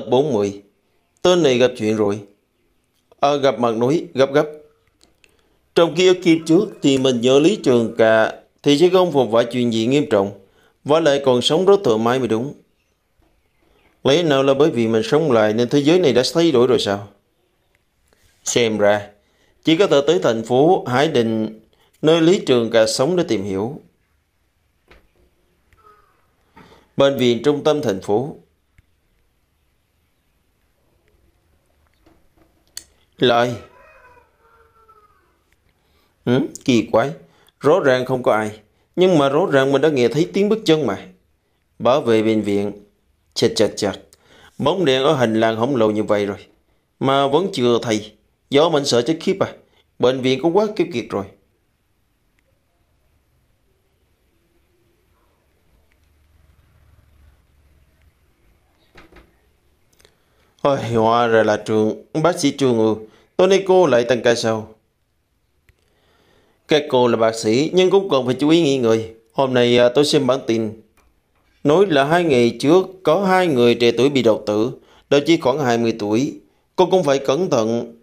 Tập 40 Tên này gặp chuyện rồi à, Gặp mặt núi, gấp gấp Trong kia kiếp trước thì mình nhớ Lý Trường cả Thì sẽ không phục phải chuyện gì nghiêm trọng Và lại còn sống rất thoải mái mới đúng Lẽ nào là bởi vì mình sống lại Nên thế giới này đã thay đổi rồi sao Xem ra Chỉ có thể tới thành phố Hải Định Nơi Lý Trường cả sống để tìm hiểu Bệnh viện trung tâm thành phố Lời. Ừ, kỳ quái. Rõ ràng không có ai. Nhưng mà rõ ràng mình đã nghe thấy tiếng bước chân mà. Bảo vệ bệnh viện. Chật chật chật. Bóng đèn ở hành lang hổng lồ như vậy rồi. Mà vẫn chưa thầy. Gió mình sợ chết khiếp à. Bệnh viện cũng quá kiếp kiệt rồi. Ôi, hóa ra là trường, bác sĩ trường ừ. tôi nay cô lại tăng ca sao? Các cô là bác sĩ nhưng cũng cần phải chú ý nghỉ ngơi. Hôm nay à, tôi xem bản tin. Nói là hai ngày trước có hai người trẻ tuổi bị đột tử. Đó chỉ khoảng 20 tuổi. Cô cũng phải cẩn thận.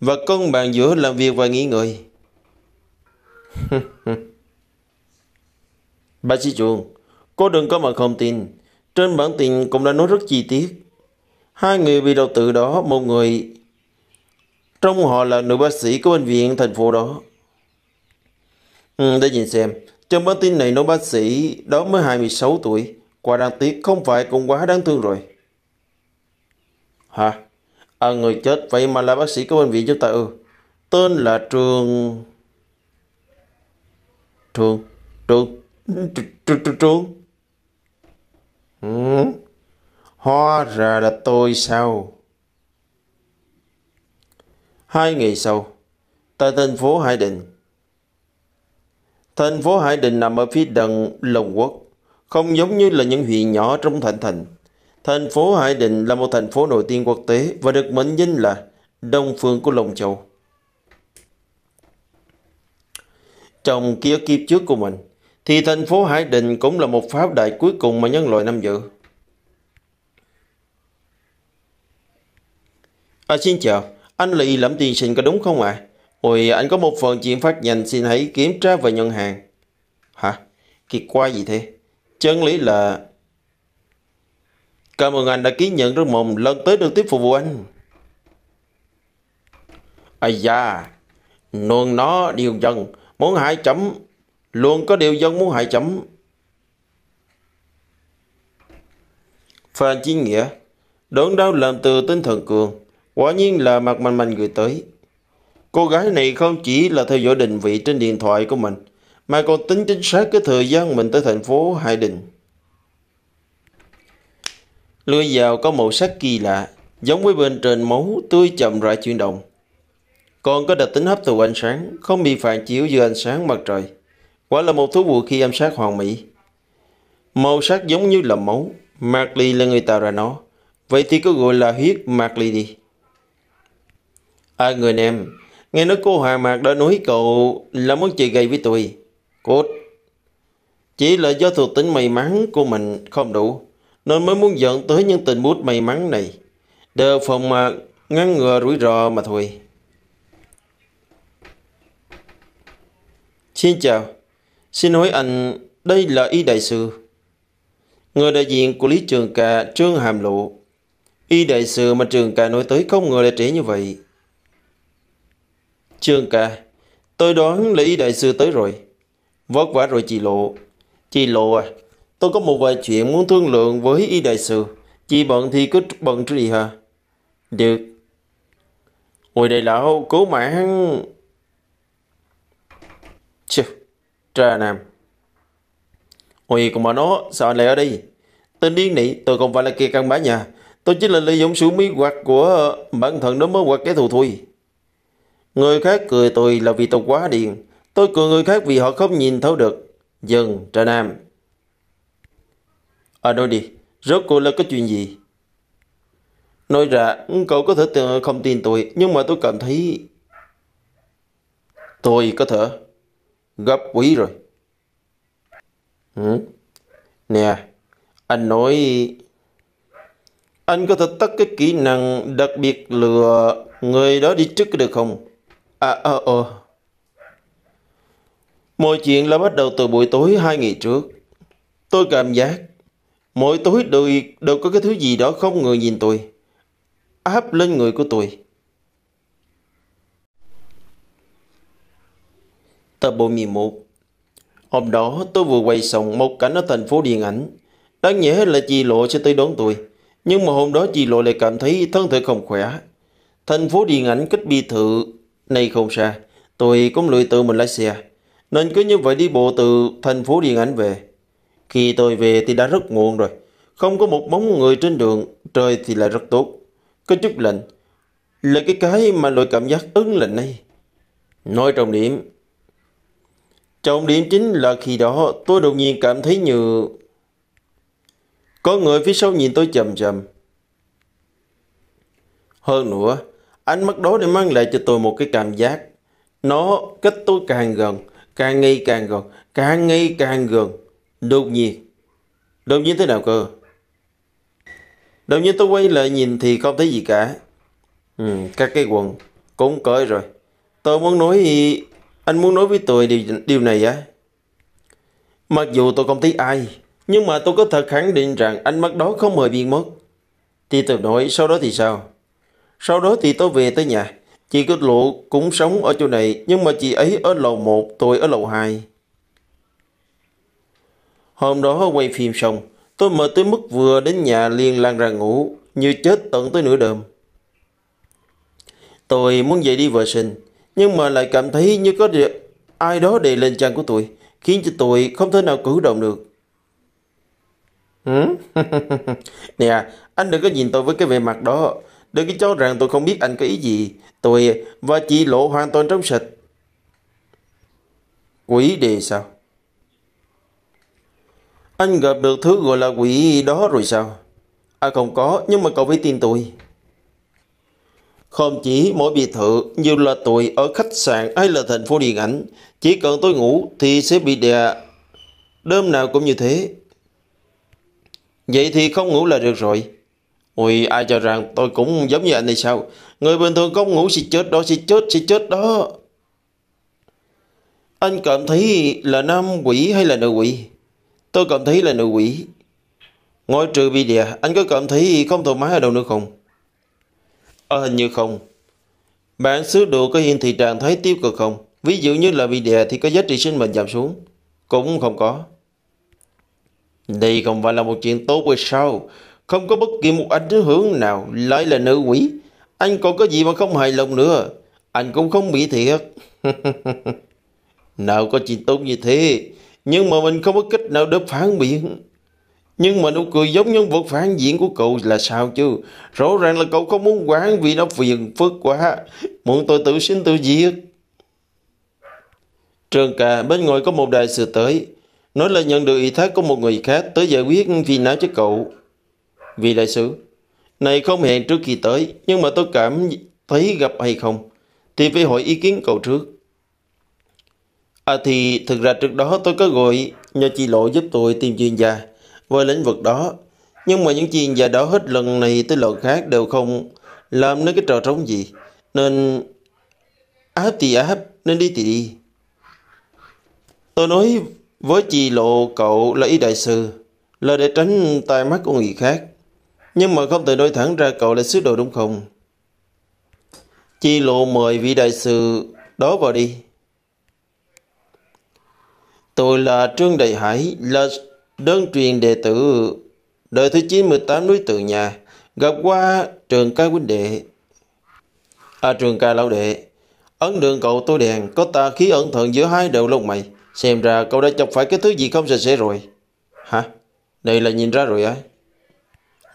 Và cân bằng giữa làm việc và nghỉ ngơi. bác sĩ trường, cô đừng có mà không tin. Trên bản tin cũng đã nói rất chi tiết. Hai người bị đầu tử đó, một người trong họ là nữ bác sĩ của bệnh viện thành phố đó. Ừ, để nhìn xem, trong bản tin này nữ bác sĩ đó mới 26 tuổi, quả đáng tiếc không phải cũng quá đáng thương rồi. Hả? À, người chết vậy mà là bác sĩ của bệnh viện chúng ta ư? Ừ. Tên là Trường... Trường... Trường... Trường... Trường... Trường... Hóa ra là tôi sao? Hai ngày sau, tại thành phố Hải Định. Thành phố Hải Định nằm ở phía đông Long Quốc, không giống như là những huyện nhỏ trong thành thành. Thành phố Hải Định là một thành phố nổi tiếng quốc tế và được mệnh danh là Đông Phương của Long Châu. Trong kia kiếp trước của mình, thì thành phố Hải Định cũng là một pháo đại cuối cùng mà nhân loại nắm giữ. À, xin chào, anh Lị làm tiền sinh có đúng không ạ? À? Ôi, anh có một phần chuyện phát nhanh xin hãy kiểm tra về ngân hàng. Hả? Kỳ qua gì thế? Chân lý là... Cảm ơn anh đã ký nhận rất mong lần tới được tiếp phục vụ anh. Ây da, luôn nó điều dân, muốn hại chấm, luôn có điều dân muốn hại chấm. Phan Chí Nghĩa, đớn đau làm từ tinh thần cường, Quả nhiên là mặt mạnh mạnh gửi tới. Cô gái này không chỉ là theo dõi định vị trên điện thoại của mình, mà còn tính chính xác cái thời gian mình tới thành phố Hải Đình. Lưỡi dao có màu sắc kỳ lạ, giống với bên trên máu tươi chậm rãi chuyển động. Còn có đặc tính hấp thụ ánh sáng, không bị phản chiếu dưới ánh sáng mặt trời. Quả là một thú vũ khi âm sát hoàn mỹ. Màu sắc giống như là máu, Mạc Ly là người tạo ra nó. Vậy thì cứ gọi là huyết Mạc Ly đi. À người em, nghe nói cô Hòa Mạc đã nói cậu là muốn chị gầy với tôi. Cốt. Chỉ là do thuộc tính may mắn của mình không đủ, nên mới muốn dẫn tới những tình bút may mắn này. Đề phòng mà ngăn ngừa rủi ro mà thôi. Xin chào, xin hỏi anh, đây là Y Đại Sư. Người đại diện của Lý Trường Ca Trương Hàm Lộ. Y Đại Sư mà Trường Ca nói tới không ngờ là trẻ như vậy. Trương ca, tôi đoán Lý Đại Sư tới rồi. Vất vả rồi chị Lộ. Chị Lộ à, tôi có một vài chuyện muốn thương lượng với Y Đại Sư. Chị bận thì cứ bận gì hả? Được. Ôi đại lão, cứu mạng. Chứ, trà nam. Ôi, còn mà nó, sao anh lại ở đây? Tên điên nị, tôi không phải là kia căn bá nhà. Tôi chỉ là lợi dụng sự mí hoặc của bản thân nó mới hoặc cái thù thôi. Người khác cười tôi là vì tôi quá điên. Tôi cười người khác vì họ không nhìn thấu được. Dừng, Trà Nam. À nói đi, rốt cuộc là có chuyện gì? Nói ra, cậu có thể không tin tôi, nhưng mà tôi cảm thấy... Tôi có thể gấp quý rồi. Ừ. Nè, anh nói... Anh có thể tắt cái kỹ năng đặc biệt lừa người đó đi trước được không? À, ờ, ờ. Mọi chuyện là bắt đầu từ buổi tối hai ngày trước. Tôi cảm giác mỗi tối đều, đều có cái thứ gì đó không người nhìn tôi. Áp lên người của tôi. Tập 41 Hôm đó tôi vừa quay xong một cảnh ở thành phố điện ảnh. Đáng nhẽ là chị Lộ sẽ tới đón tôi. Nhưng mà hôm đó chị Lộ lại cảm thấy thân thể không khỏe. Thành phố điện ảnh cách bi thự Nay không xa, tôi cũng lười tự mình lái xe, nên cứ như vậy đi bộ từ thành phố điện ảnh về. Khi tôi về thì đã rất muộn rồi, không có một bóng người trên đường, trời thì lại rất tốt. Có chút lạnh, là cái cái mà loại cảm giác ứng lạnh này. Nói trọng điểm, trọng điểm chính là khi đó tôi đột nhiên cảm thấy như... Có người phía sau nhìn tôi chầm chầm. Hơn nữa, Ánh mắt đó để mang lại cho tôi một cái cảm giác. Nó cách tôi càng gần, càng ngay càng gần, càng ngay càng gần. Đột nhiên. Đột nhiên thế nào cơ? Đột nhiên tôi quay lại nhìn thì không thấy gì cả. Ừ, các cái quần cũng cởi rồi. Tôi muốn nói... Anh muốn nói với tôi điều, điều này á? Mặc dù tôi không thấy ai, nhưng mà tôi có thể khẳng định rằng ánh mắt đó không hề biến mất. Thì tôi nói sau đó thì sao? Sau đó thì tôi về tới nhà. Chị Cốt Lộ cũng sống ở chỗ này, nhưng mà chị ấy ở lầu 1, tôi ở lầu 2. Hôm đó quay phim xong, tôi mệt tới mức vừa đến nhà liền lan ra ngủ, như chết tận tới nửa đêm. Tôi muốn dậy đi vệ sinh, nhưng mà lại cảm thấy như có ai đó đè lên chân của tôi, khiến cho tôi không thể nào cử động được. nè, anh đừng có nhìn tôi với cái vẻ mặt đó, Đừng có cho rằng tôi không biết anh có ý gì. Tôi và chị lộ hoàn toàn trong sạch. Quỷ đề sao? Anh gặp được thứ gọi là quỷ đó rồi sao? À không có, nhưng mà cậu phải tin tôi. Không chỉ mỗi biệt thự, nhiều là tôi ở khách sạn hay là thành phố điện ảnh. Chỉ cần tôi ngủ thì sẽ bị đè. Đêm nào cũng như thế. Vậy thì không ngủ là được rồi. Ui, ai cho rằng tôi cũng giống như anh này sao? Người bình thường không ngủ sẽ chết đó, sẽ chết, sẽ chết đó. Anh cảm thấy là nam quỷ hay là nữ quỷ? Tôi cảm thấy là nữ quỷ. Ngoài trừ bị đè anh có cảm thấy không thoải mái ở đâu nữa không? Ờ, hình như không. bạn sứ đồ có hiện thị trạng thái tiêu cực không? Ví dụ như là bị đè thì có giá trị sinh mệnh giảm xuống. Cũng không có. Đây không phải là một chuyện tốt hay sao? Không có bất kỳ một ảnh hưởng nào Lại là nữ quỷ Anh còn có gì mà không hài lòng nữa Anh cũng không bị thiệt Nào có chuyện tốt như thế Nhưng mà mình không có cách nào để phản biện Nhưng mà nụ cười giống nhân vật phản diện của cậu là sao chứ Rõ ràng là cậu không muốn quản vì nó phiền phức quá Muốn tôi tự xin tự diệt Trường cả bên ngoài có một đại sự tới Nói là nhận được ý thác của một người khác tới giải quyết phiền não cho cậu vị đại sứ. Này không hẹn trước khi tới, nhưng mà tôi cảm thấy gặp hay không, thì phải hỏi ý kiến cậu trước. À thì thực ra trước đó tôi có gọi nhờ chị Lộ giúp tôi tìm chuyên gia về lĩnh vực đó. Nhưng mà những chuyên gia đó hết lần này tới lần khác đều không làm nên cái trò trống gì. Nên áp thì áp, nên đi thì đi. Tôi nói với chị Lộ cậu là ý đại sư là để tránh tai mắt của người khác. Nhưng mà không thể nói thẳng ra cậu là sứ đồ đúng không? Chi lộ mời vị đại sư đó vào đi. Tôi là Trương Đại Hải, là đơn truyền đệ tử đời thứ 98 núi tự nhà, gặp qua trường ca huynh đệ. À trường ca lão đệ, ấn đường cậu tôi đèn, có ta khí ẩn thận giữa hai đầu lông mày. Xem ra cậu đã chọc phải cái thứ gì không sạch sẽ rồi. Hả? Đây là nhìn ra rồi á. À?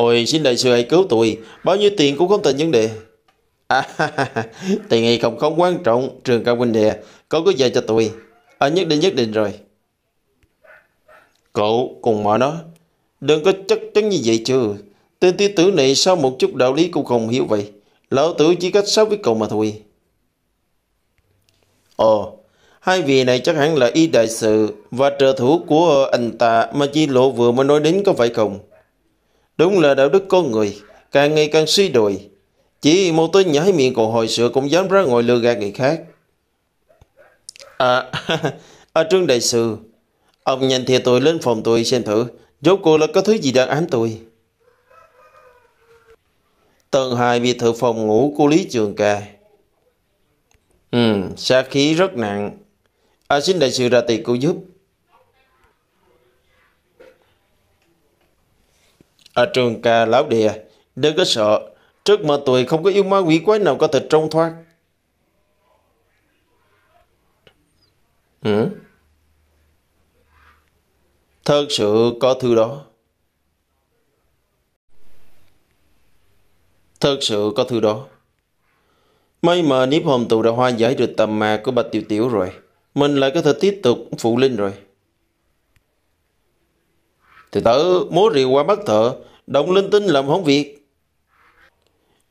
Ôi xin đại sư hãy cứu tôi Bao nhiêu tiền cũng không thành vấn đề à, Tiền hay không không quan trọng Trường cao huynh đệ Cậu cứ dạy cho tôi à, Nhất định nhất định rồi Cậu cùng mở nó Đừng có chắc chắn như vậy chứ Tên tí tử này sao một chút đạo lý cũng không hiểu vậy Lão tử chỉ cách sắp với cậu mà thôi Ồ Hai vị này chắc hẳn là y đại sự Và trợ thủ của anh ta Mà Chi Lộ vừa mới nói đến có phải không Đúng là đạo đức con người, càng ngày càng suy đồi. Chỉ một tên nhảy miệng còn hồi sữa cũng dám ra ngồi lừa gạt người khác. À, à Trương Đại Sư, ông nhanh thì tôi lên phòng tôi xem thử, rốt cuộc là có thứ gì đang ám tôi. Tầng 2 biệt thự phòng ngủ của Lý Trường Ca. Ừ, xa khí rất nặng. À, xin đại sư ra tiền cô giúp. Ở trường ca lão địa, đừng có sợ, trước mơ tuổi không có yêu ma quỷ quái nào có thể trông thoát. Ừ? Thật sự có thứ đó. Thật sự có thứ đó. May mà nếp Hồng Tụ đã hoa giải được tầm mà của Bạch Tiểu Tiểu rồi. Mình lại có thể tiếp tục phụ linh rồi. Thì tử múa rìu qua bắt thợ, động linh tinh làm hỏng việc.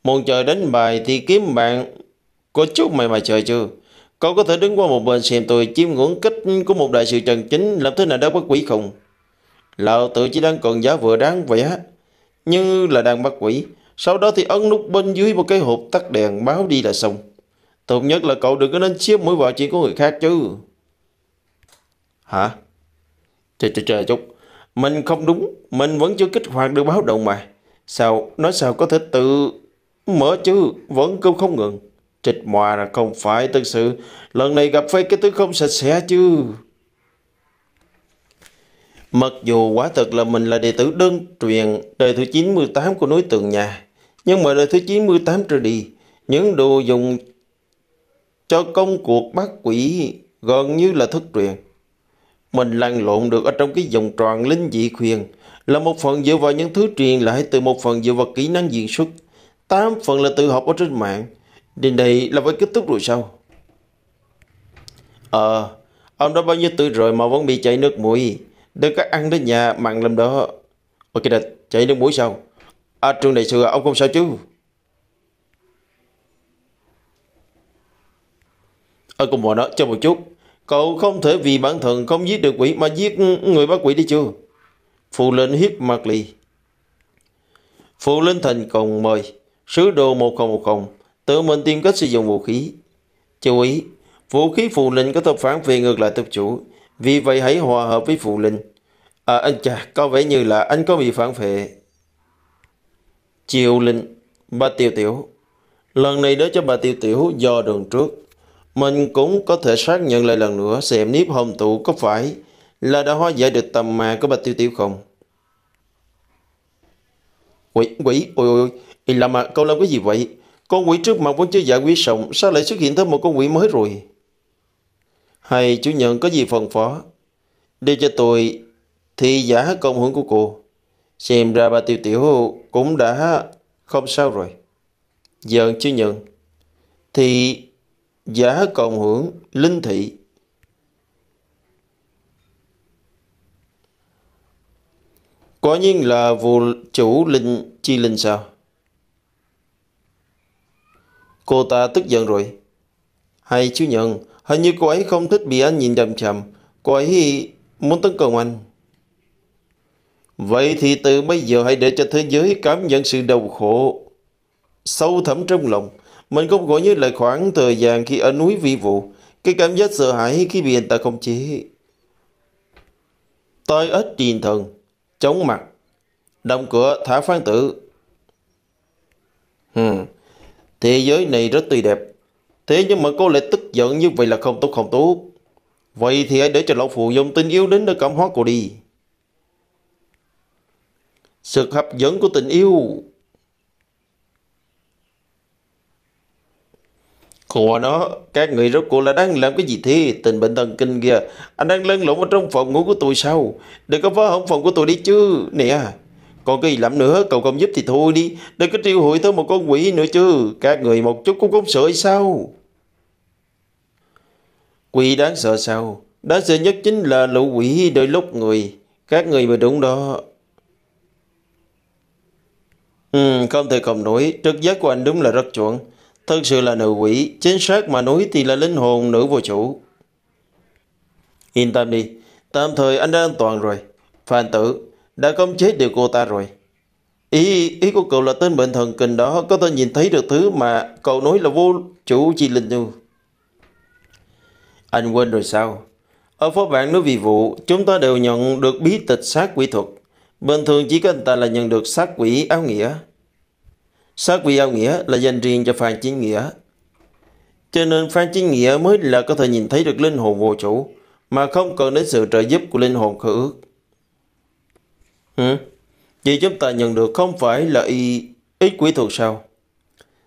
Môn trời đánh bài thì kiếm bạn, có chút mày mà trời chưa? Cậu có thể đứng qua một bên xem tôi chiêm ngưỡng kích của một đại sự trần chính làm thế nào đó bất quỷ không? Lão tự chỉ đang còn giá vừa đáng vẽ, như là đang bắt quỷ. Sau đó thì ấn nút bên dưới một cái hộp tắt đèn báo đi là xong. Tốt nhất là cậu đừng có nên chiếm mũi vào chuyện của người khác chứ. Hả? Trời trời trời chút. Mình không đúng, mình vẫn chưa kích hoạt được báo động mà. Sao, nói sao có thể tự mở chứ, vẫn cứ không ngừng. Trịch mòa là không phải thực sự, lần này gặp phải cái thứ không sạch sẽ chứ. Mặc dù quả thật là mình là đệ tử đơn truyền đời thứ 98 của núi Tường Nhà, nhưng mà đời thứ 98 trở đi, những đồ dùng cho công cuộc bắt quỷ gần như là thất truyền. Mình lăn lộn được ở trong cái vòng tròn linh dị quyền là một phần dựa vào những thứ truyền lại từ một phần dựa vào kỹ năng diễn xuất, tám phần là tự học ở trên mạng. Đến đây là phải kết thúc rồi sao? Ờ, à, ông đã bao nhiêu tuổi rồi mà vẫn bị chảy nước mũi. Đừng có ăn đến nhà mặn lắm đó. Ok địch, chảy nước mũi sao? À, trường đại sư, à, ông không sao chứ? Ở cùng bọn đó, chờ một chút. Cậu không thể vì bản thân không giết được quỷ mà giết người bắt quỷ đi chưa? Phù Linh hiếp mặt lì. Phù Linh thành công mời. Sứ đồ 1010 tự mình tìm cách sử dụng vũ khí. Chú ý, vũ khí phù linh có tập phản về ngược lại tập chủ. Vì vậy hãy hòa hợp với phù linh. À anh chà, có vẻ như là anh có bị phản phệ. Triệu linh, bà Tiêu Tiểu. Lần này đó cho bà Tiêu Tiểu do đường trước. Mình cũng có thể xác nhận lại lần nữa xem nếp hồng tụ có phải là đã hóa giải được tầm mà của bạch tiêu tiêu không. Quỷ, quỷ, ôi ôi, ôi làm mà cậu làm cái gì vậy? Con quỷ trước mặt vẫn chưa giải quyết xong, sao lại xuất hiện thêm một con quỷ mới rồi? Hay chủ nhận có gì phần phó? để cho tôi thì giả công hưởng của cô. Xem ra bà tiểu tiểu cũng đã không sao rồi. giờ vâng, chứ nhận. Thì giả cộng hưởng linh thị quả nhiên là vô chủ linh chi linh sao cô ta tức giận rồi hay chú nhận hình như cô ấy không thích bị anh nhìn chằm chằm cô ấy muốn tấn công anh vậy thì từ bây giờ hãy để cho thế giới cảm nhận sự đau khổ sâu thẳm trong lòng mình cũng gọi như lại khoảng thời gian khi ở núi vi vụ, cái cảm giác sợ hãi khi bị người ta không chế. Tôi ít truyền thần, chống mặt, đóng cửa thả phán tử. Hmm. Thế giới này rất tươi đẹp, thế nhưng mà cô lại tức giận như vậy là không tốt không tốt. Vậy thì hãy để cho lão phụ dùng tình yêu đến để cảm hóa cô đi. Sự hấp dẫn của tình yêu của nó, các người rốt cuộc là đang làm cái gì thế? Tình bệnh thần kinh kìa, anh đang lân lộn ở trong phòng ngủ của tôi sao? Đừng có phá hỏng phòng của tôi đi chứ, nè. Còn cái gì lắm nữa, cậu không giúp thì thôi đi, đừng có triệu hội tới một con quỷ nữa chứ, các người một chút cũng không sợ sao? Quỷ đáng sợ sao? Đáng sợ nhất chính là lũ quỷ đôi lúc người, các người mà đúng đó, Ừ, không thể cầm nổi, trực giác của anh đúng là rất chuẩn. Thật sự là nữ quỷ, chính xác mà nói thì là linh hồn nữ vô chủ. Yên tâm đi, tạm thời anh đã an toàn rồi. Phan tử, đã công chết được cô ta rồi. Ý, ý của cậu là tên bệnh thần kinh đó có thể nhìn thấy được thứ mà cậu nói là vô chủ chi linh như. Anh quên rồi sao? Ở phố bạn nói vì vụ, chúng ta đều nhận được bí tịch sát quỷ thuật. Bình thường chỉ có anh ta là nhận được sát quỷ áo nghĩa. Sát vị ao nghĩa là dành riêng cho Phan Chính Nghĩa. Cho nên Phan Chính Nghĩa mới là có thể nhìn thấy được linh hồn vô chủ, mà không cần đến sự trợ giúp của linh hồn khởi ước. Ừ. Vậy chúng ta nhận được không phải là y ít quỷ thuật sao?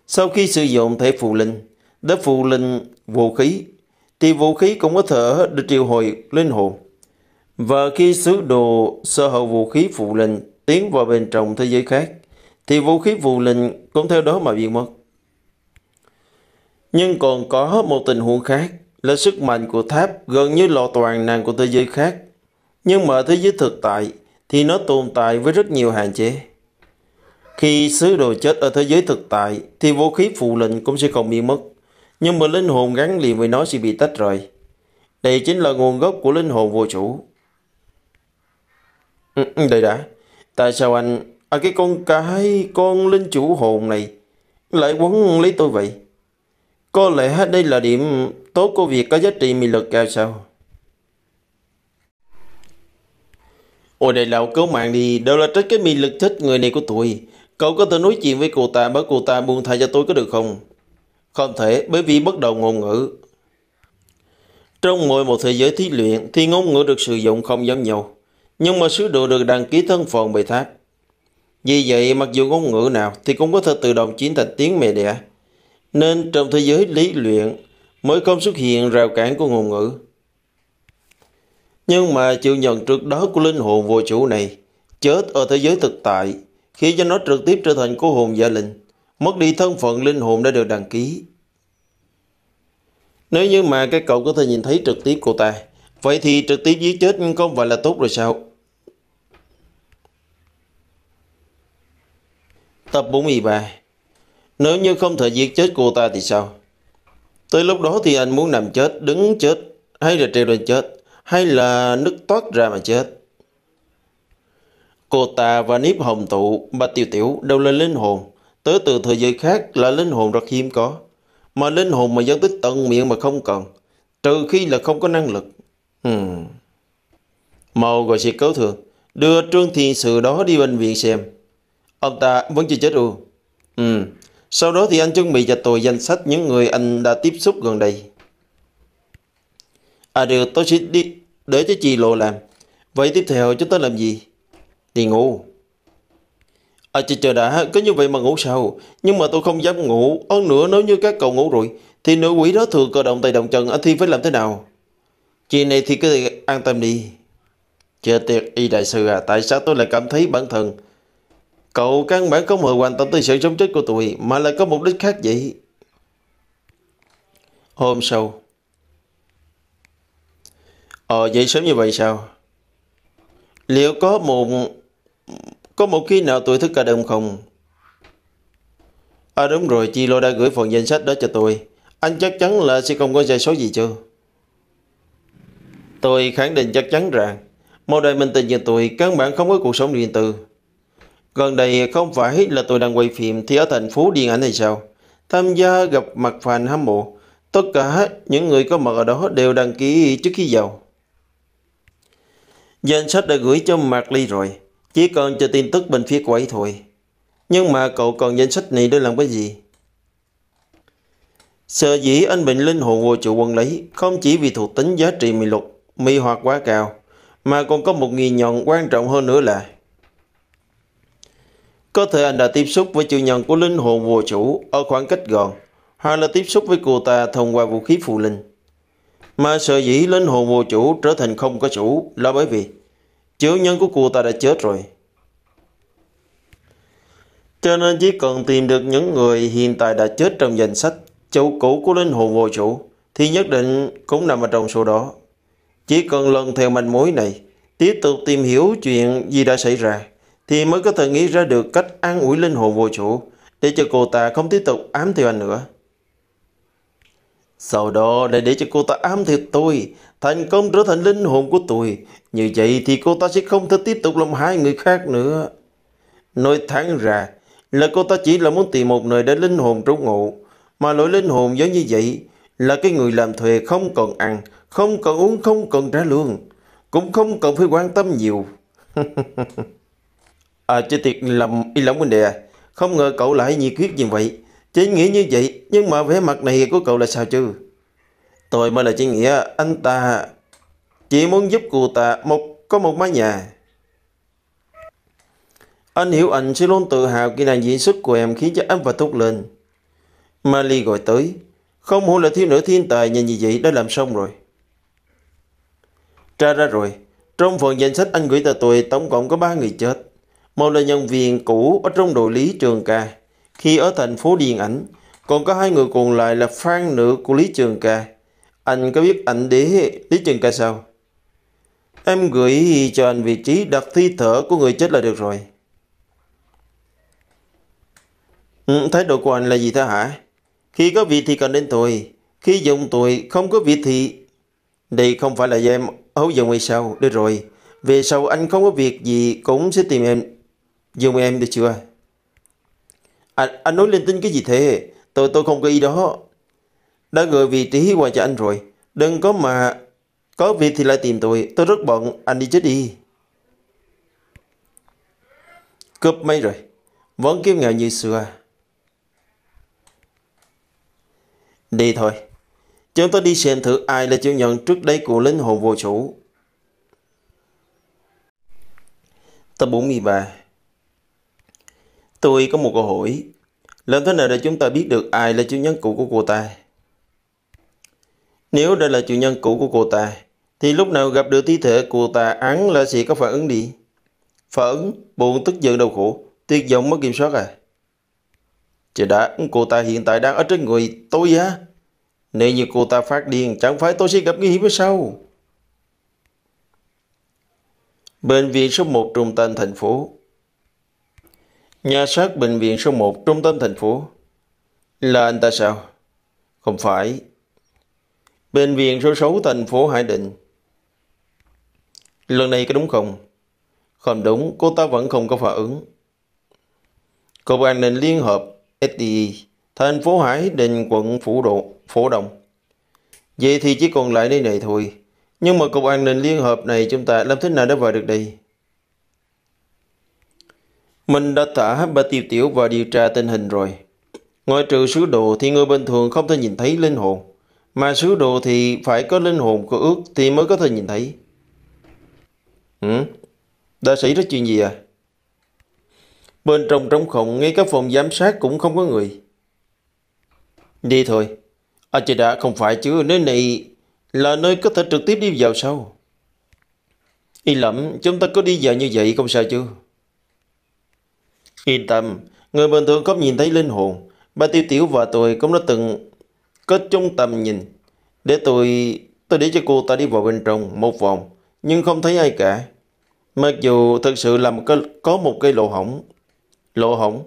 Sau khi sử dụng thể phù linh, đất phù linh vũ khí, thì vũ khí cũng có thể được triệu hồi linh hồn. Và khi sứ đồ sở hữu vũ khí phụ linh tiến vào bên trong thế giới khác, thì vũ khí vù linh cũng theo đó mà biến mất. Nhưng còn có một tình huống khác là sức mạnh của tháp gần như lò toàn năng của thế giới khác. Nhưng mà thế giới thực tại thì nó tồn tại với rất nhiều hạn chế. Khi sứ đồ chết ở thế giới thực tại thì vũ khí phụ lệnh cũng sẽ không biến mất. Nhưng mà linh hồn gắn liền với nó sẽ bị tách rời. Đây chính là nguồn gốc của linh hồn vô chủ. Ừ, ừ đây đã. Tại sao anh À cái con cái con linh chủ hồn này lại quấn lấy tôi vậy. Có lẽ đây là điểm tốt của việc có giá trị mị lực cao sao. Ôi đại lão cứu mạng đi, đâu là trách cái mị lực thích người này của tôi. Cậu có thể nói chuyện với cô ta bởi cô ta buông tha cho tôi có được không? Không thể bởi vì bắt đầu ngôn ngữ. Trong mỗi một thế giới thí luyện thì ngôn ngữ được sử dụng không giống nhau. Nhưng mà sứ đồ được đăng ký thân phận bày thác vì vậy, mặc dù ngôn ngữ nào thì cũng có thể tự động chuyển thành tiếng mẹ đẻ, nên trong thế giới lý luyện mới không xuất hiện rào cản của ngôn ngữ. Nhưng mà chịu nhận trước đó của linh hồn vô chủ này, chết ở thế giới thực tại, khi cho nó trực tiếp trở thành cô hồn giả linh, mất đi thân phận linh hồn đã được đăng ký. Nếu như mà các cậu có thể nhìn thấy trực tiếp cô ta, vậy thì trực tiếp giết chết không phải là tốt rồi sao? Tập 43 Nếu như không thể giết chết cô ta thì sao? Tới lúc đó thì anh muốn nằm chết, đứng chết, hay là treo lên chết, hay là nước toát ra mà chết. Cô ta và Niếp Hồng Tụ, Bạch Tiểu Tiểu đều là linh hồn, tới từ thời giới khác là linh hồn rất hiếm có. Mà linh hồn mà dân tích tận miệng mà không cần, trừ khi là không có năng lực. Hmm. Màu gọi sự cấu thường, đưa Trương Thiên Sự đó đi bệnh viện xem. Ông ta vẫn chưa chết ư? Ừ. Sau đó thì anh chuẩn bị cho tôi danh sách những người anh đã tiếp xúc gần đây. À được, tôi sẽ đi để cho chị Lộ làm. Vậy tiếp theo chúng ta làm gì? Đi ngủ. À chị chờ đã, cứ như vậy mà ngủ sao? Nhưng mà tôi không dám ngủ. ơn nữa nếu như các cậu ngủ rồi, thì nữ quỷ đó thường cơ động tay động chân, anh Thi phải làm thế nào? Chị này thì cứ an tâm đi. Chờ tiệc y đại sư à, tại sao tôi lại cảm thấy bản thân Cậu căn bản không hề hoàn toàn tư sự sống chết của tụi mà lại có mục đích khác vậy. Hôm sau. Ờ vậy sớm như vậy sao? Liệu có một có một khi nào tôi thức cả đêm không? À đúng rồi, Chi Lô đã gửi phần danh sách đó cho tôi. Anh chắc chắn là sẽ không có sai số gì chưa? Tôi khẳng định chắc chắn rằng một đời mình tình như tôi căn bản không có cuộc sống riêng tư. Gần đây không phải là tôi đang quay phim thì ở thành phố điện ảnh hay sao? Tham gia gặp mặt fan hâm mộ. Tất cả những người có mặt ở đó đều đăng ký trước khi vào. Danh sách đã gửi cho Mạc Ly rồi. Chỉ còn chờ tin tức bên phía của ấy thôi. Nhưng mà cậu còn danh sách này để làm cái gì? Sợ dĩ anh bệnh linh hồn vô trụ quân lấy không chỉ vì thuộc tính giá trị mì lục, mì hoặc quá cao, mà còn có một nghi nhận quan trọng hơn nữa là có thể anh đã tiếp xúc với chủ nhân của linh hồn vô chủ ở khoảng cách gần, hoặc là tiếp xúc với cô ta thông qua vũ khí phù linh. Mà sợ dĩ linh hồn vô chủ trở thành không có chủ là bởi vì chủ nhân của cô ta đã chết rồi. Cho nên chỉ cần tìm được những người hiện tại đã chết trong danh sách chủ cũ của linh hồn vô chủ thì nhất định cũng nằm ở trong số đó. Chỉ cần lần theo manh mối này, tiếp tục tìm hiểu chuyện gì đã xảy ra thì mới có thể nghĩ ra được cách an ủi linh hồn vô chủ để cho cô ta không tiếp tục ám theo anh nữa. Sau đó để để cho cô ta ám thiệt tôi, thành công trở thành linh hồn của tôi. Như vậy thì cô ta sẽ không thể tiếp tục làm hai người khác nữa. Nói thẳng ra là cô ta chỉ là muốn tìm một nơi để linh hồn trú ngụ. Mà lỗi linh hồn giống như vậy là cái người làm thuê không cần ăn, không cần uống, không cần trả lương. Cũng không cần phải quan tâm nhiều. À, chơi tiệt lòng y lắm huynh đệ à. Không ngờ cậu lại nhiệt huyết như vậy. Chỉ nghĩ như vậy, nhưng mà vẻ mặt này của cậu là sao chứ? Tôi mới là chỉ nghĩa, anh ta chỉ muốn giúp cụ ta một có một mái nhà. Anh hiểu anh sẽ luôn tự hào khi nàng diễn xuất của em khiến cho anh và tốt lên. Mali gọi tới. Không hổ là thiếu nữ thiên tài nhìn như vậy đã làm xong rồi. Tra ra rồi, trong phần danh sách anh gửi tờ tuổi tổng cộng có 3 người chết. Một là nhân viên cũ ở trong đội Lý Trường Ca. Khi ở thành phố điện Ảnh, còn có hai người còn lại là fan nữ của Lý Trường Ca. Anh có biết ảnh đế Lý Trường Ca sao? Em gửi cho anh vị trí đặt thi thở của người chết là được rồi. Ừ, thái độ của anh là gì thế hả? Khi có việc thì cần đến tôi. Khi dùng tôi không có việc thì... Đây không phải là do em hấu dụng hay sao? Được rồi. Về sau anh không có việc gì cũng sẽ tìm em dương em được chưa? Anh, anh nói lên tin cái gì thế? Tôi tôi không có ý đó. Đã gửi vị trí qua cho anh rồi. Đừng có mà... Có việc thì lại tìm tôi. Tôi rất bận. Anh đi chết đi. Cướp mấy rồi. Vẫn kiếm nghèo như xưa. Đi thôi. Chúng tôi đi xem thử ai là chủ nhân trước đây của linh hồn vô chủ. Tập 43 Tôi có một câu hỏi. Làm thế nào để chúng ta biết được ai là chủ nhân cũ của cô ta? Nếu đây là chủ nhân cũ của cô ta, thì lúc nào gặp được thi thể cô ta án là sẽ có phản ứng đi. Phản ứng, buồn tức giận đau khổ, tuyệt vọng mất kiểm soát à. chị đã, cô ta hiện tại đang ở trên người tôi á. Nếu như cô ta phát điên, chẳng phải tôi sẽ gặp nguy hiểm hay sao? Bệnh viện số 1 trung tâm thành phố Nhà sát bệnh viện số 1 trung tâm thành phố. Là anh ta sao? Không phải. Bệnh viện số 6 thành phố Hải Định. Lần này có đúng không? Không đúng, cô ta vẫn không có phản ứng. Cục an ninh liên hợp SDE, thành phố Hải Định, quận Phủ Độ, Phổ Đồng. Vậy thì chỉ còn lại nơi này thôi. Nhưng mà cục an ninh liên hợp này chúng ta làm thế nào để vào được đây? Mình đã thả ba tiêu tiểu và điều tra tình hình rồi. Ngoài trừ sứ đồ thì người bình thường không thể nhìn thấy linh hồn. Mà sứ đồ thì phải có linh hồn của ước thì mới có thể nhìn thấy. Ừ? Đã xảy ra chuyện gì à? Bên trong trống khổng ngay các phòng giám sát cũng không có người. Đi thôi. À chị đã không phải chứ nơi này là nơi có thể trực tiếp đi vào sao? Y lẫm chúng ta có đi vào như vậy không sao chứ? Yên tâm, người bình thường có nhìn thấy linh hồn. Ba tiêu tiểu và tôi cũng đã từng có chung tầm nhìn. Để tôi, tôi để cho cô ta đi vào bên trong một vòng, nhưng không thấy ai cả. Mặc dù thực sự là một cái, có một cây lộ hỏng. Lộ hỏng.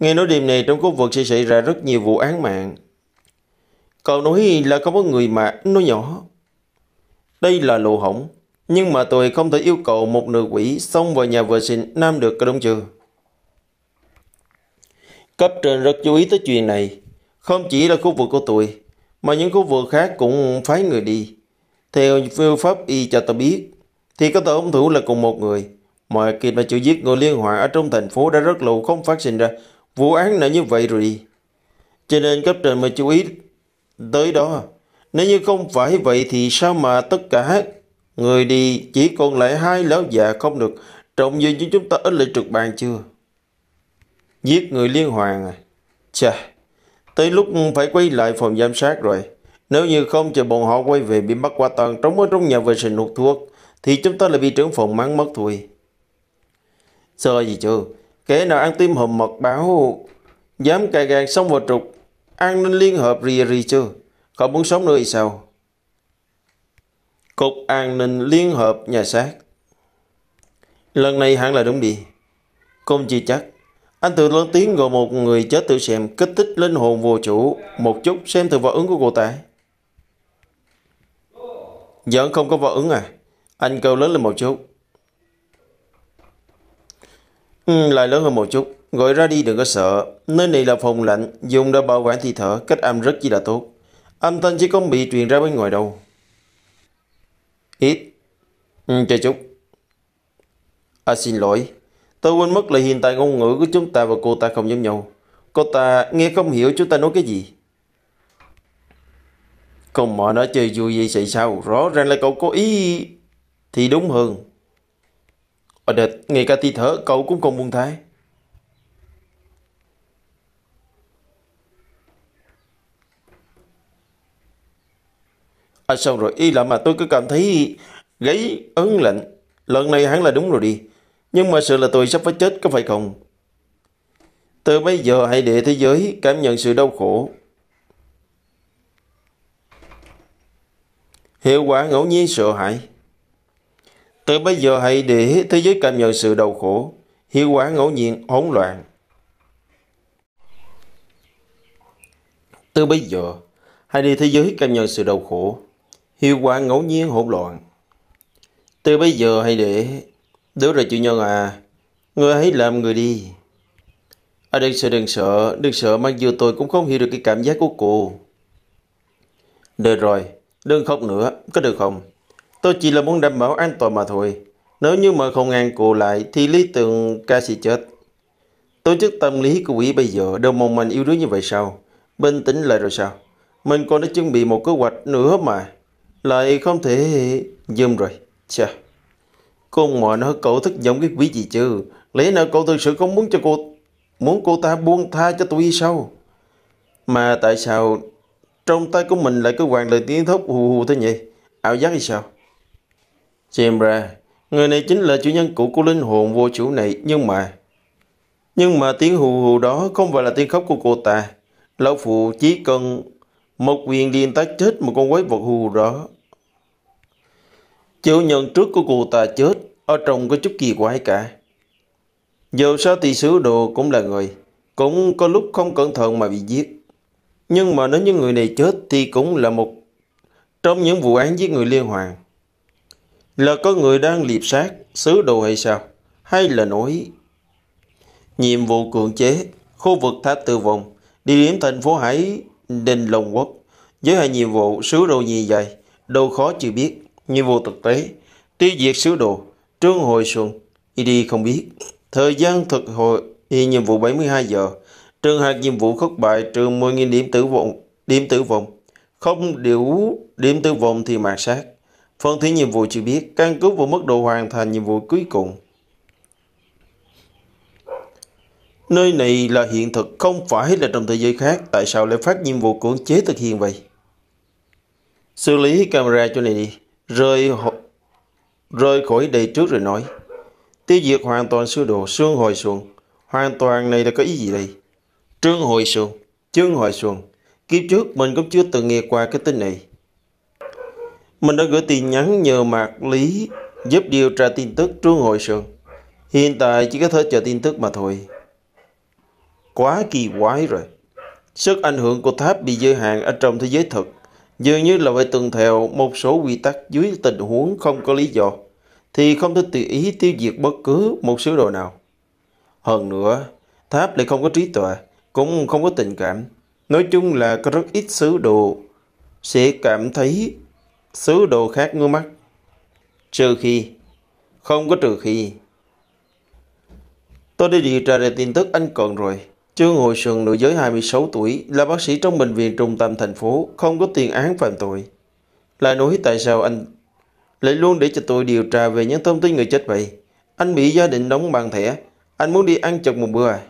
Nghe nói đêm này trong khu vực sẽ xảy ra rất nhiều vụ án mạng. Cậu nói là không có người mà nói nhỏ. Đây là lộ hỏng. Nhưng mà tôi không thể yêu cầu một nữ quỷ xông vào nhà vệ sinh nam được có đúng chưa? Cấp trên rất chú ý tới chuyện này. Không chỉ là khu vực của tôi, mà những khu vực khác cũng phái người đi. Theo phương pháp y cho ta biết, thì có tổ ông thủ là cùng một người. Mà kỳ mà chịu giết người liên hoàn ở trong thành phố đã rất lâu không phát sinh ra vụ án nào như vậy rồi. Cho nên cấp trên mới chú ý tới đó. Nếu như không phải vậy thì sao mà tất cả người đi chỉ còn lại hai lão già không được trọng dư như chúng ta ít lại trực bàn chưa? Giết người liên hoàn à? Chà, tới lúc phải quay lại phòng giám sát rồi. Nếu như không chờ bọn họ quay về bị bắt qua toàn trống ở trong nhà vệ sinh hút thuốc, thì chúng ta lại bị trưởng phòng mắng mất thôi. Sợ gì chứ? Kẻ nào ăn tim hùm mật báo, dám cài gạt xong vào trục, ăn nên liên hợp rì rì chưa? Không muốn sống nữa thì sao? Cục an ninh liên hợp nhà xác. Lần này hẳn là đúng đi. Công chỉ chắc anh tự lớn tiếng gọi một người chết tự xem kích thích linh hồn vô chủ một chút xem từ vợ ứng của cô ta. Vẫn không có vợ ứng à? Anh kêu lớn lên một chút. Ừ, lại lớn hơn một chút. Gọi ra đi đừng có sợ. Nơi này là phòng lạnh, dùng để bảo quản thi thở, cách âm rất chi là tốt. Âm thanh chỉ không bị truyền ra bên ngoài đâu. Ít. Ừ, chờ chút. À xin lỗi, Tôi quên mất là hiện tại ngôn ngữ của chúng ta và cô ta không giống nhau. Cô ta nghe không hiểu chúng ta nói cái gì. còn mọi nói chơi vui gì vậy sao? Rõ ràng là cậu có ý thì đúng hơn. Ở đệt, ngay cả thi thở cậu cũng không buông thái. À sao rồi, y là mà tôi cứ cảm thấy gáy ấn lạnh. Lần này hắn là đúng rồi đi. Nhưng mà sự là tôi sắp phải chết có phải không? Từ bây giờ hãy để thế giới cảm nhận sự đau khổ. Hiệu quả ngẫu nhiên sợ hãi. Từ bây giờ hãy để thế giới cảm nhận sự đau khổ. Hiệu quả ngẫu nhiên hỗn loạn. Từ bây giờ, hãy để thế giới cảm nhận sự đau khổ. Hiệu quả ngẫu nhiên hỗn loạn. Từ bây giờ hãy để Đúng rồi chị Nhân à, người hãy làm người đi. À đừng sợ, đừng sợ, đừng sợ mang vừa tôi cũng không hiểu được cái cảm giác của cô. Được rồi, đừng khóc nữa, có được không? Tôi chỉ là muốn đảm bảo an toàn mà thôi. Nếu như mà không ngăn cô lại thì lý tưởng ca sĩ chết. Tổ chức tâm lý của quỷ bây giờ đâu mong manh yếu đuối như vậy sao? Bình tĩnh lại rồi sao? Mình còn đã chuẩn bị một kế hoạch nữa mà. Lại không thể dùm rồi. Chà. Cô ngoại nói cậu thức giống cái quý gì chứ? Lẽ nào cậu thực sự không muốn cho cô muốn cô ta buông tha cho tôi sao? Mà tại sao trong tay của mình lại cứ hoàn lời tiếng thốt hù hù thế nhỉ? Ảo giác hay sao? Xem ra, người này chính là chủ nhân cũ của linh hồn vô chủ này, nhưng mà... Nhưng mà tiếng hù hù đó không phải là tiếng khóc của cô ta. Lão phụ chỉ cần một quyền liền tát chết một con quái vật hù đó. chịu nhận trước của cô ta chết ở trong có chút kỳ quái cả. Dù sao thì sứ đồ cũng là người, cũng có lúc không cẩn thận mà bị giết. Nhưng mà nếu những người này chết thì cũng là một trong những vụ án giết người liên hoàn. Là có người đang liệp sát sứ đồ hay sao? Hay là nổi? Nhiệm vụ cưỡng chế, khu vực tháp tư vùng, địa điểm thành phố Hải Đình Long Quốc. với hạn nhiệm vụ sứ đồ gì vậy? Đâu khó chưa biết. Nhiệm vụ thực tế, tiêu diệt sứ đồ, Trương Hồi Xuân, id không biết. Thời gian thực hồi y nhiệm vụ 72 giờ. Trường hợp nhiệm vụ thất bại trường 10.000 điểm tử vong. Điểm tử vong. Không điều điểm tử vong thì mạt sát. Phân thí nhiệm vụ chưa biết, căn cứ vào mức độ hoàn thành nhiệm vụ cuối cùng. Nơi này là hiện thực, không phải là trong thế giới khác. Tại sao lại phát nhiệm vụ cưỡng chế thực hiện vậy? Xử lý camera cho này đi. Rơi rơi khỏi đầy trước rồi nói tiêu diệt hoàn toàn sư đồ xương hồi xuồng hoàn toàn này là có ý gì đây trương hồi xuồng Trương hồi xuồng kiếp trước mình cũng chưa từng nghe qua cái tin này mình đã gửi tin nhắn nhờ mạc lý giúp điều tra tin tức trương hồi xuồng hiện tại chỉ có thể chờ tin tức mà thôi quá kỳ quái rồi sức ảnh hưởng của tháp bị giới hạn ở trong thế giới thực dường như là phải tuân theo một số quy tắc dưới tình huống không có lý do, thì không thể tùy ý tiêu diệt bất cứ một sứ đồ nào. Hơn nữa, tháp lại không có trí tuệ, cũng không có tình cảm. Nói chung là có rất ít sứ đồ sẽ cảm thấy sứ đồ khác ngứa mắt. Trừ khi, không có trừ khi. Tôi đã điều tra ra tin tức anh còn rồi. Trương Hồi Sườn nữ giới 26 tuổi là bác sĩ trong bệnh viện trung tâm thành phố, không có tiền án phạm tội. Lại nói tại sao anh lại luôn để cho tôi điều tra về những thông tin người chết vậy? Anh bị gia đình đóng bằng thẻ, anh muốn đi ăn chật một bữa à?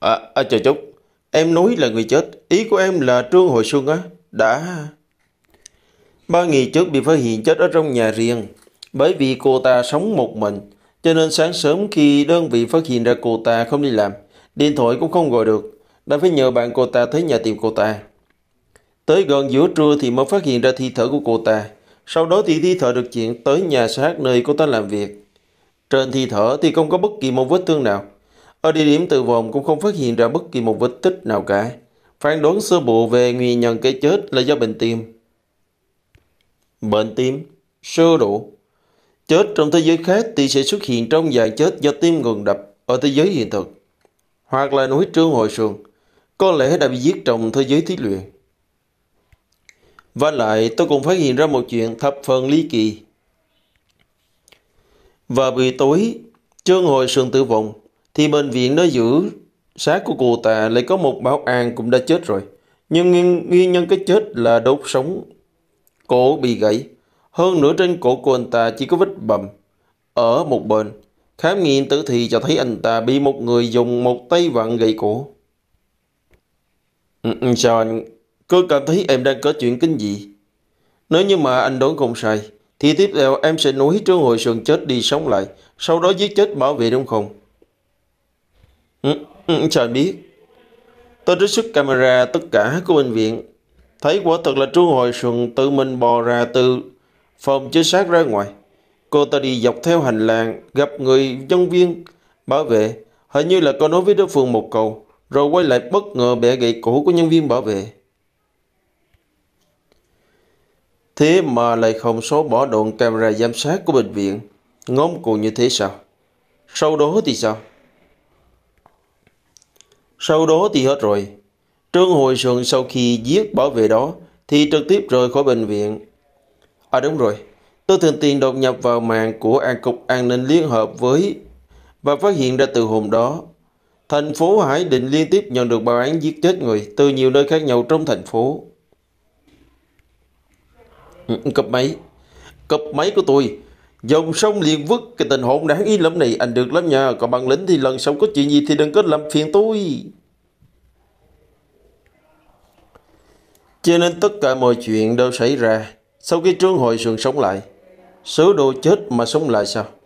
à? À, chờ chút, em nói là người chết, ý của em là Trương Hồi Xuân á, đã... Ba ngày trước bị phát hiện chết ở trong nhà riêng, bởi vì cô ta sống một mình, cho nên sáng sớm khi đơn vị phát hiện ra cô ta không đi làm, điện thoại cũng không gọi được, đã phải nhờ bạn cô ta tới nhà tìm cô ta. Tới gần giữa trưa thì mới phát hiện ra thi thể của cô ta. Sau đó thì thi thể được chuyển tới nhà xác nơi cô ta làm việc. Trên thi thể thì không có bất kỳ một vết thương nào. Ở địa điểm từ vòng cũng không phát hiện ra bất kỳ một vết tích nào cả. Phán đoán sơ bộ về nguyên nhân cái chết là do bệnh tim. Bệnh tim, sơ đủ, Chết trong thế giới khác thì sẽ xuất hiện trong dạng chết do tim ngừng đập ở thế giới hiện thực, hoặc là núi trương hồi sườn, có lẽ đã bị giết trong thế giới thí luyện. Và lại tôi cũng phát hiện ra một chuyện thập phần ly kỳ. Và buổi tối, trương hồi sườn tử vong, thì bệnh viện nơi giữ xác của cụ ta lại có một bảo an cũng đã chết rồi. Nhưng nguyên nhân cái chết là đốt sống, cổ bị gãy. Hơn nữa trên cổ của anh ta chỉ có vết bầm. Ở một bên, khám nghiệm tử thi cho thấy anh ta bị một người dùng một tay vặn gậy cổ. Sao ừ, ừ, anh... Cứ cảm thấy em đang có chuyện kinh dị. Nếu như mà anh đoán không sai, thì tiếp theo em sẽ nối Trương Hồi sườn chết đi sống lại, sau đó giết chết bảo vệ đúng không? Ừ, sao ừ, anh biết? Tôi trích xuất camera tất cả của bệnh viện. Thấy quả thật là Trương Hồi sườn tự mình bò ra từ Phòng trinh sát ra ngoài. Cô ta đi dọc theo hành lang, gặp người nhân viên, bảo vệ. Hình như là cô nói với đối phương một câu, rồi quay lại bất ngờ bẻ gậy cổ của nhân viên bảo vệ. Thế mà lại không số bỏ độn camera giám sát của bệnh viện. Ngóng cụ như thế sao? Sau đó thì sao? Sau đó thì hết rồi. Trương Hồi Sườn sau khi giết bảo vệ đó thì trực tiếp rời khỏi bệnh viện À đúng rồi, tôi Thường Tiền đột nhập vào mạng của An Cục An ninh Liên Hợp với và phát hiện ra từ hôm đó. Thành phố Hải Định liên tiếp nhận được báo án giết chết người từ nhiều nơi khác nhau trong thành phố. Ừ, cập máy, cập máy của tôi, dòng sông liền vứt cái tình hồn đáng ý lắm này anh được lắm nha, còn bằng lĩnh thì lần sau có chuyện gì thì đừng có làm phiền tôi. Cho nên tất cả mọi chuyện đều xảy ra sau khi Trương Hội Sườn sống lại, sứ đồ chết mà sống lại sao?